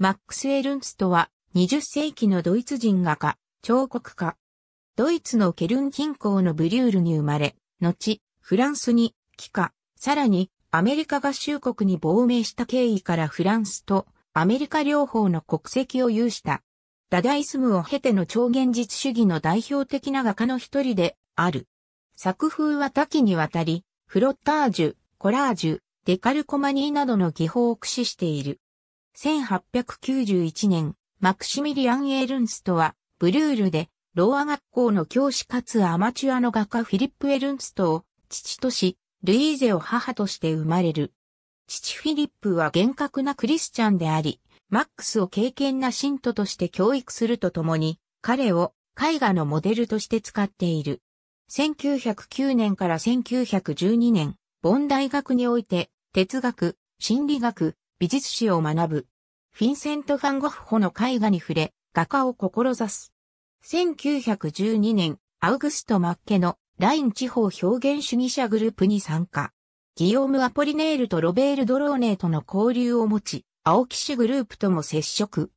マックス・エルンストは20世紀のドイツ人画家、彫刻家。ドイツのケルン近郊のブリュールに生まれ、後、フランスに帰化、さらにアメリカ合衆国に亡命した経緯からフランスとアメリカ両方の国籍を有した。ダダイスムを経ての超現実主義の代表的な画家の一人である。作風は多岐にわたり、フロッタージュ、コラージュ、デカルコマニーなどの技法を駆使している。1891年、マクシミリアン・エールンストは、ブルールで、ローア学校の教師かつアマチュアの画家フィリップ・エルンストを、父とし、ルイーゼを母として生まれる。父フィリップは厳格なクリスチャンであり、マックスを敬虔な信徒として教育するとともに、彼を絵画のモデルとして使っている。1909年から1912年、ボン大学において、哲学、心理学、美術史を学ぶ。フィンセント・ファン・ゴッホの絵画に触れ、画家を志す。1912年、アウグスト・マッケのライン地方表現主義者グループに参加。ギオーム・アポリネールとロベール・ドローネーとの交流を持ち、青騎士グループとも接触。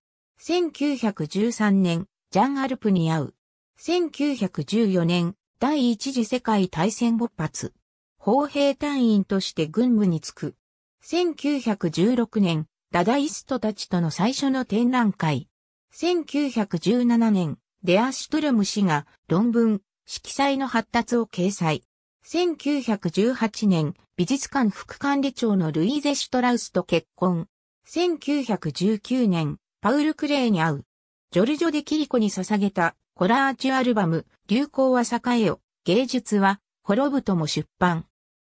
1913年、ジャン・アルプに会う。1914年、第一次世界大戦勃発。砲兵隊員として軍務に就く。1916年、ダダイストたちとの最初の展覧会。1917年、デアシュトゥルム氏が論文、色彩の発達を掲載。1918年、美術館副管理長のルイーゼ・シュトラウスと結婚。1919年、パウル・クレイに会う。ジョルジョ・デ・キリコに捧げたコラージュアルバム、流行は栄えよ、芸術は滅ぶとも出版。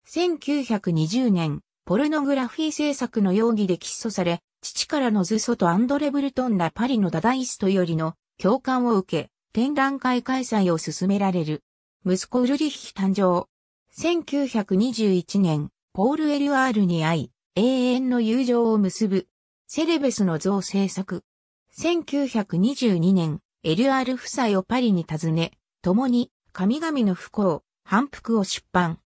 1920年、ポルノグラフィー制作の容疑で起訴され、父からのズソとアンドレ・ブルトンらパリのダダイストよりの共感を受け、展覧会開催を進められる。息子ウルリッヒ誕生。1921年、ポール・エリュアールに会い、永遠の友情を結ぶ。セレベスの像制作。1922年、エリュアール夫妻をパリに訪ね、共に神々の不幸、反復を出版。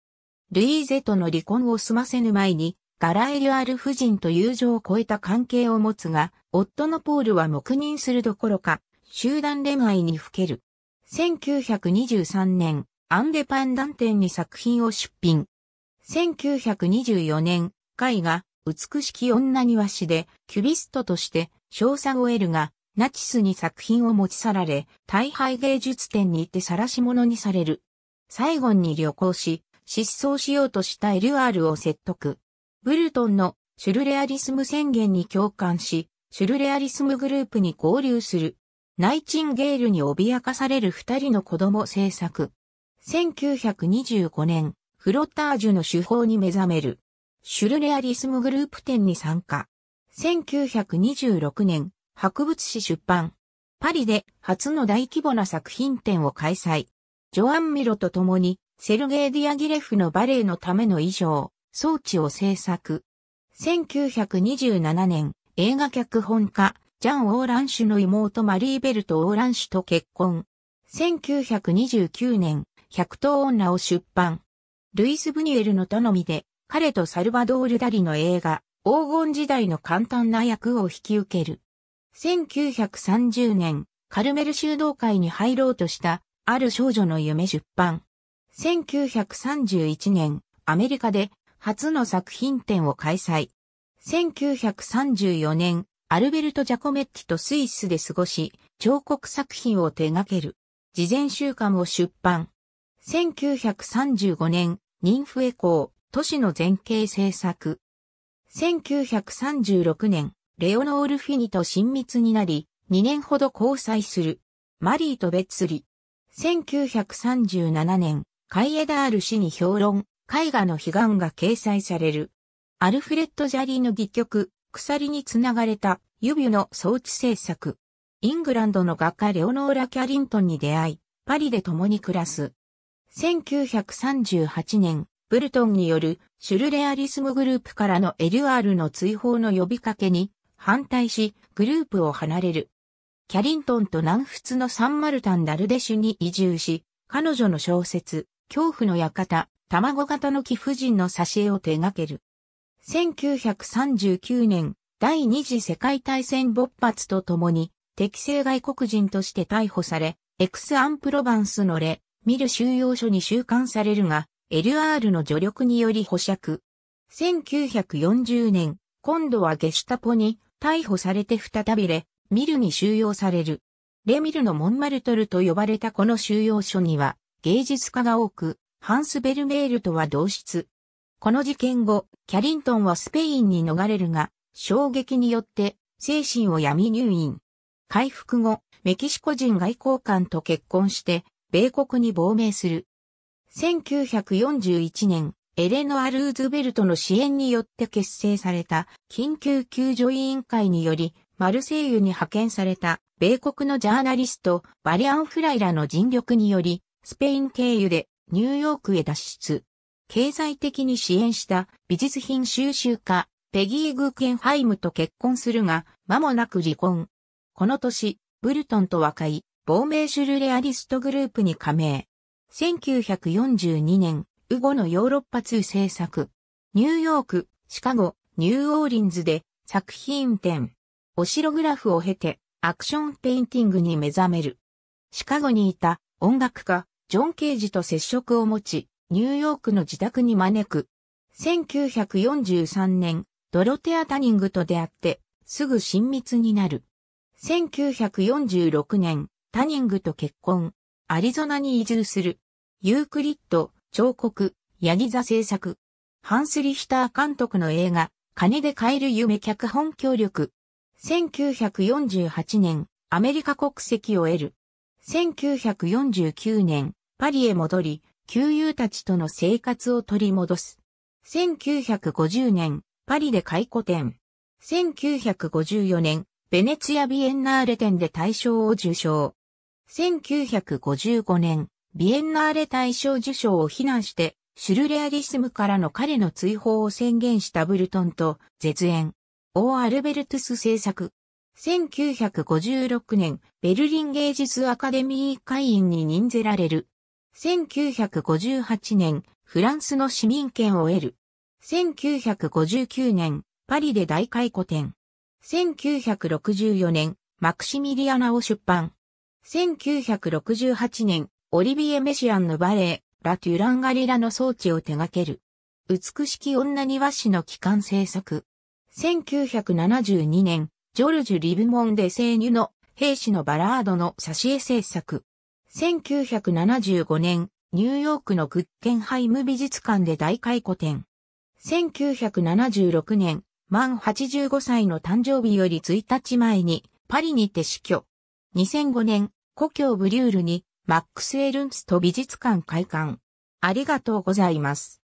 ルイーゼとの離婚を済ませぬ前に、ガラエリュアル夫人と友情を超えた関係を持つが、夫のポールは黙認するどころか、集団恋愛にふける。1923年、アンデパンダン展に作品を出品。1924年、絵画、美しき女庭師で、キュビストとして、賞賛を得るが、ナチスに作品を持ち去られ、大敗芸術展に行って晒し者にされる。サイゴンに旅行し、失踪しようとしたエリュアールを説得。ブルトンのシュルレアリスム宣言に共感し、シュルレアリスムグループに合流する。ナイチンゲールに脅かされる二人の子供政策。1925年、フロッタージュの手法に目覚める。シュルレアリスムグループ展に参加。1926年、博物誌出版。パリで初の大規模な作品展を開催。ジョアン・ミロと共にセルゲイ・ディアギレフのバレエのための衣装、装置を制作。1927年、映画脚本家、ジャン・オーランシュの妹マリーベルト・オーランシュと結婚。1929年、百頭女を出版。ルイス・ブニュエルの頼みで、彼とサルバドール・ダリの映画、黄金時代の簡単な役を引き受ける。1930年、カルメル修道会に入ろうとした、ある少女の夢出版。1931年、アメリカで初の作品展を開催。1934年、アルベルト・ジャコメッティとスイスで過ごし、彫刻作品を手掛ける。事前週間を出版。1935年、ニンフエコー、都市の前景制作。1936年、レオノール・フィニと親密になり、2年ほど交際する。マリーと別離。1937年、カイエダール氏に評論、絵画の悲願が掲載される。アルフレッド・ジャリーの戯曲、鎖につながれた指の装置制作。イングランドの画家レオノーラ・キャリントンに出会い、パリで共に暮らす。1938年、ブルトンによるシュルレアリスムグループからの LR の追放の呼びかけに反対し、グループを離れる。キャリントンと南仏のサンマルタン・ダルデシュに移住し、彼女の小説、恐怖の館、卵型の貴婦人の挿絵を手掛ける。1939年、第二次世界大戦勃発とともに、適正外国人として逮捕され、エクス・アンプロバンスのレ、ミル収容所に収監されるが、LR の助力により保釈。1940年、今度はゲシュタポに逮捕されて再びレ、ミルに収容される。レミルのモンマルトルと呼ばれたこの収容所には、芸術家が多く、ハンス・ベルメールとは同室。この事件後、キャリントンはスペインに逃れるが、衝撃によって精神を闇入院。回復後、メキシコ人外交官と結婚して、米国に亡命する。1941年、エレノア・ルーズベルトの支援によって結成された緊急救助委員会により、マルセイユに派遣された米国のジャーナリスト、バリアン・フライラの尽力により、スペイン経由でニューヨークへ脱出。経済的に支援した美術品収集家、ペギー・グーケンハイムと結婚するが、間もなく離婚。この年、ブルトンと和解、亡命シュルレアリストグループに加盟。1942年、ウゴのヨーロッパ通制作。ニューヨーク、シカゴ、ニューオーリンズで作品展。オシログラフを経て、アクションペインティングに目覚める。シカゴにいた音楽家、ジョン・ケージと接触を持ち、ニューヨークの自宅に招く。1943年、ドロテア・タニングと出会って、すぐ親密になる。1946年、タニングと結婚、アリゾナに移住する。ユークリッド、彫刻、ヤギ座制作。ハンス・リヒター監督の映画、金で買える夢脚本協力。1948年、アメリカ国籍を得る。1949年、パリへ戻り、旧友たちとの生活を取り戻す。1950年、パリで回顧展。1954年、ベネツィア・ビエンナーレ展で大賞を受賞。1955年、ビエンナーレ大賞受賞を非難して、シュルレアリスムからの彼の追放を宣言したブルトンと絶縁。オー・アルベルトゥス制作、1956年、ベルリン芸術アカデミー会員に任ぜられる。1958年、フランスの市民権を得る。1959年、パリで大回雇展。1964年、マクシミリアナを出版。1968年、オリビエ・メシアンのバレエ、ラ・トゥランガリラの装置を手掛ける。美しき女庭師の機関制作。1972年、ジョルジュ・リブモンデ・セーニュの兵士のバラードの挿絵制作。1975年、ニューヨークのグッケンハイム美術館で大開古展。1976年、満85歳の誕生日より1日前にパリにて死去。2005年、故郷ブリュールにマックス・エルンスト美術館開館。ありがとうございます。